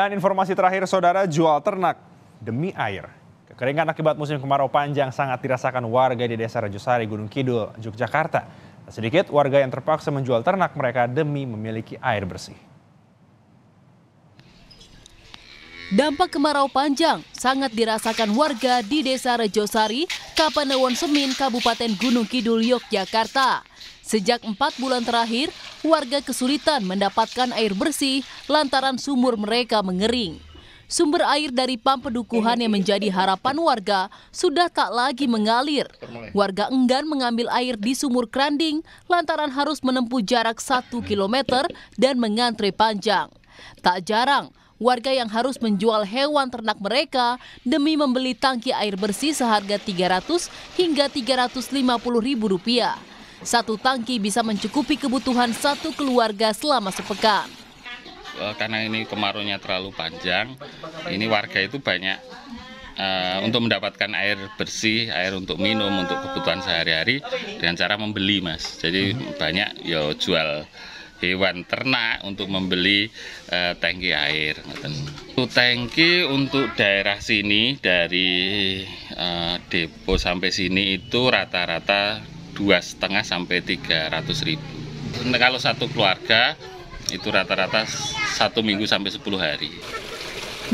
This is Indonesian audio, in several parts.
Dan informasi terakhir saudara jual ternak demi air. Kekeringan akibat musim kemarau panjang sangat dirasakan warga di desa Rajosari, Gunung Kidul, Yogyakarta. Sedikit warga yang terpaksa menjual ternak mereka demi memiliki air bersih. Dampak kemarau panjang sangat dirasakan warga di Desa Rejosari, Kapanewon Semin, Kabupaten Gunung Kidul, Yogyakarta. Sejak empat bulan terakhir, warga kesulitan mendapatkan air bersih lantaran sumur mereka mengering. Sumber air dari pam pedukuhan yang menjadi harapan warga sudah tak lagi mengalir. Warga enggan mengambil air di sumur Kranding lantaran harus menempuh jarak satu kilometer dan mengantre panjang. Tak jarang, warga yang harus menjual hewan ternak mereka demi membeli tangki air bersih seharga 300 hingga 350 ribu rupiah. Satu tangki bisa mencukupi kebutuhan satu keluarga selama sepekan. Eh, karena ini kemarunya terlalu panjang, ini warga itu banyak uh, untuk mendapatkan air bersih, air untuk minum, untuk kebutuhan sehari-hari dengan cara membeli, Mas. Jadi hmm. banyak ya jual hewan ternak untuk membeli uh, tangki air tangki untuk daerah sini dari uh, depo sampai sini itu rata-rata dua setengah sampai tiga ratus ribu nah, kalau satu keluarga itu rata-rata satu minggu sampai 10 hari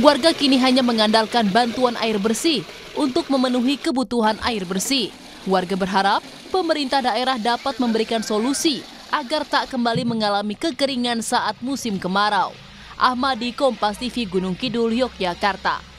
warga kini hanya mengandalkan bantuan air bersih untuk memenuhi kebutuhan air bersih warga berharap pemerintah daerah dapat memberikan solusi agar tak kembali mengalami kekeringan saat musim kemarau. Ahmadi Kompas TV Gunung Kidul, Yogyakarta.